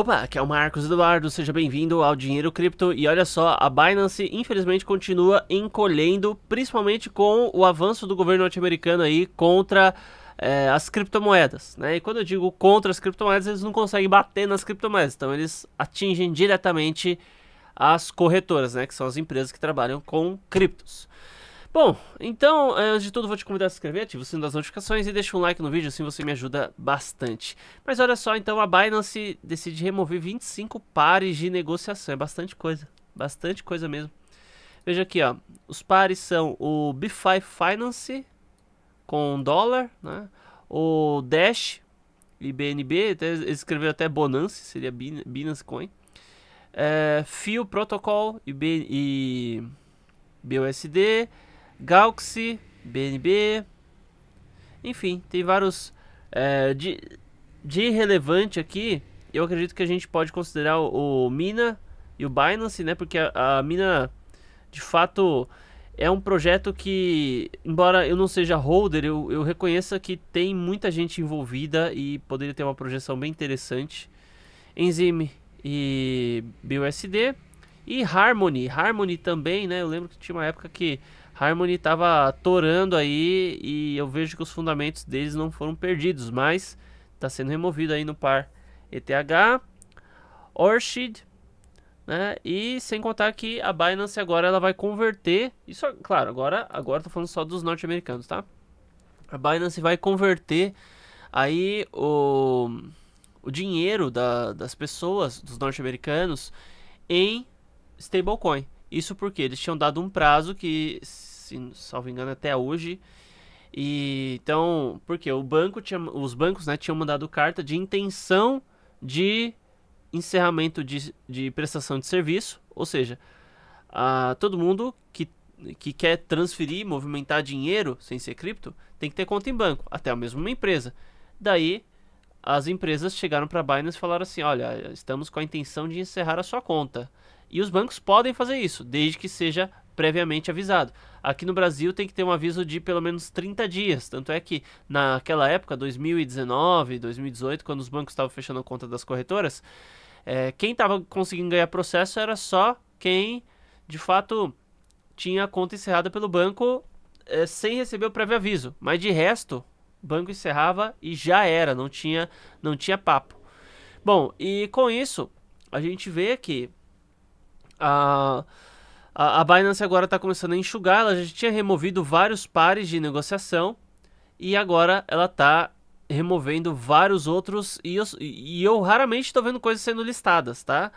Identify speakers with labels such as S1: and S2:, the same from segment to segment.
S1: Opa, aqui é o Marcos Eduardo, seja bem-vindo ao Dinheiro Cripto. E olha só, a Binance infelizmente continua encolhendo, principalmente com o avanço do governo norte-americano aí contra é, as criptomoedas. Né? E quando eu digo contra as criptomoedas, eles não conseguem bater nas criptomoedas, então eles atingem diretamente as corretoras, né? que são as empresas que trabalham com criptos. Bom, então, eh, antes de tudo, vou te convidar a se inscrever, ativa o sino das notificações e deixa um like no vídeo, assim você me ajuda bastante. Mas olha só, então a Binance decide remover 25 pares de negociação, é bastante coisa, bastante coisa mesmo. Veja aqui, ó, os pares são o BFI Finance com dólar, né, o Dash e BNB, até, escreveu até Bonance, seria Binance Coin, é, Fio Protocol e, B, e BUSD... Galaxy, BNB, enfim, tem vários é, de, de relevante aqui. Eu acredito que a gente pode considerar o, o Mina e o Binance, né? Porque a, a Mina, de fato, é um projeto que, embora eu não seja holder, eu, eu reconheço que tem muita gente envolvida e poderia ter uma projeção bem interessante. Enzyme e BUSD e Harmony. Harmony também, né? Eu lembro que tinha uma época que Harmony estava torando aí e eu vejo que os fundamentos deles não foram perdidos, mas está sendo removido aí no par ETH, Orchid, né? E sem contar que a Binance agora ela vai converter, isso claro, agora agora tô falando só dos norte-americanos, tá? A Binance vai converter aí o, o dinheiro da, das pessoas, dos norte-americanos em stablecoin. Isso porque eles tinham dado um prazo que, se, salvo engano, até hoje. E então, porque o banco tinha, os bancos, né, tinham mandado carta de intenção de encerramento de, de prestação de serviço, ou seja, a, todo mundo que, que quer transferir, movimentar dinheiro sem ser cripto, tem que ter conta em banco, até mesmo uma empresa. Daí as empresas chegaram para a Binance e falaram assim: olha, estamos com a intenção de encerrar a sua conta. E os bancos podem fazer isso, desde que seja previamente avisado. Aqui no Brasil tem que ter um aviso de pelo menos 30 dias, tanto é que naquela época, 2019, 2018, quando os bancos estavam fechando a conta das corretoras, é, quem estava conseguindo ganhar processo era só quem, de fato, tinha a conta encerrada pelo banco é, sem receber o prévio aviso. Mas de resto, o banco encerrava e já era, não tinha, não tinha papo. Bom, e com isso, a gente vê que a, a, a Binance agora está começando a enxugar, ela já tinha removido vários pares de negociação e agora ela está removendo vários outros e eu, e eu raramente estou vendo coisas sendo listadas, tá?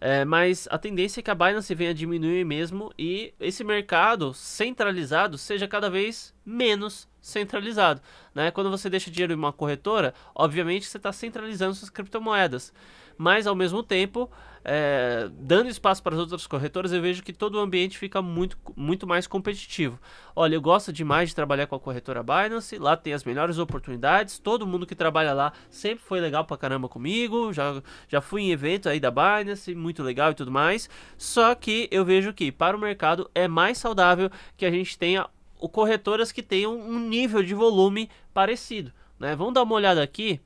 S1: É, mas a tendência é que a Binance venha diminuir mesmo e esse mercado centralizado seja cada vez menos centralizado. Né? Quando você deixa dinheiro em uma corretora, obviamente você está centralizando suas criptomoedas. Mas ao mesmo tempo, é, dando espaço para as outras corretoras, eu vejo que todo o ambiente fica muito, muito mais competitivo. Olha, eu gosto demais de trabalhar com a corretora Binance, lá tem as melhores oportunidades, todo mundo que trabalha lá sempre foi legal pra caramba comigo, já, já fui em evento aí da Binance, muito legal e tudo mais. Só que eu vejo que para o mercado é mais saudável que a gente tenha corretoras é que tenham um nível de volume parecido. Né? Vamos dar uma olhada aqui.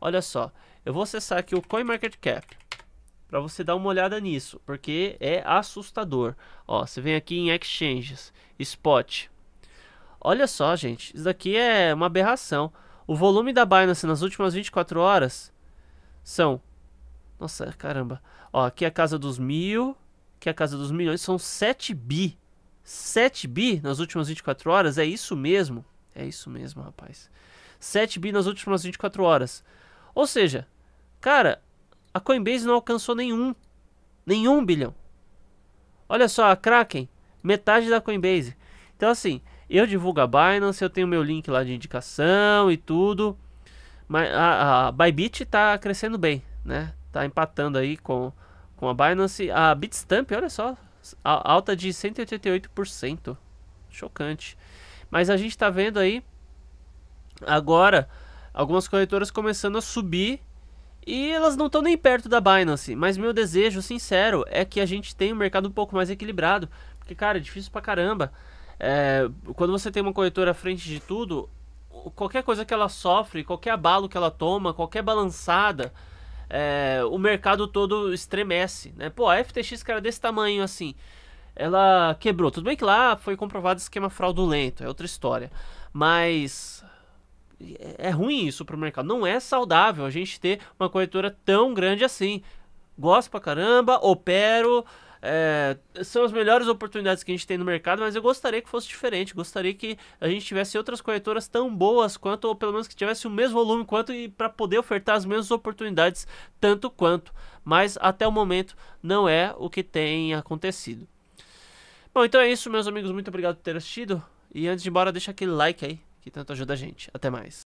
S1: Olha só, eu vou acessar aqui o CoinMarketCap para você dar uma olhada nisso, porque é assustador. Ó, você vem aqui em Exchanges, Spot. Olha só, gente, isso daqui é uma aberração. O volume da Binance nas últimas 24 horas são... Nossa, caramba. Ó, aqui é a casa dos mil, que é a casa dos milhões, são 7 bi. 7 bi nas últimas 24 horas, é isso mesmo? É isso mesmo, rapaz. 7 bi nas últimas 24 horas. Ou seja, cara, a Coinbase não alcançou nenhum. Nenhum bilhão. Olha só, a Kraken, metade da Coinbase. Então, assim, eu divulgo a Binance, eu tenho meu link lá de indicação e tudo. Mas a, a Bybit tá crescendo bem, né? Tá empatando aí com, com a Binance. A Bitstamp, olha só, alta de 188%. Chocante. Mas a gente está vendo aí agora algumas corretoras começando a subir e elas não estão nem perto da Binance. Mas meu desejo sincero é que a gente tenha um mercado um pouco mais equilibrado. Porque, cara, é difícil pra caramba. É, quando você tem uma corretora à frente de tudo, qualquer coisa que ela sofre, qualquer abalo que ela toma, qualquer balançada, é, o mercado todo estremece, né? Pô, a FTX, era desse tamanho assim, ela quebrou. Tudo bem que lá foi comprovado esquema fraudulento, é outra história. Mas é, é ruim isso para o mercado. Não é saudável a gente ter uma corretora tão grande assim. Gosto pra caramba, opero, é, são as melhores oportunidades que a gente tem no mercado, mas eu gostaria que fosse diferente. Gostaria que a gente tivesse outras corretoras tão boas quanto, ou pelo menos que tivesse o mesmo volume quanto, e para poder ofertar as mesmas oportunidades tanto quanto. Mas até o momento não é o que tem acontecido. Bom, então é isso, meus amigos. Muito obrigado por ter assistido. E antes de ir embora, deixa aquele like aí que tanto ajuda a gente. Até mais.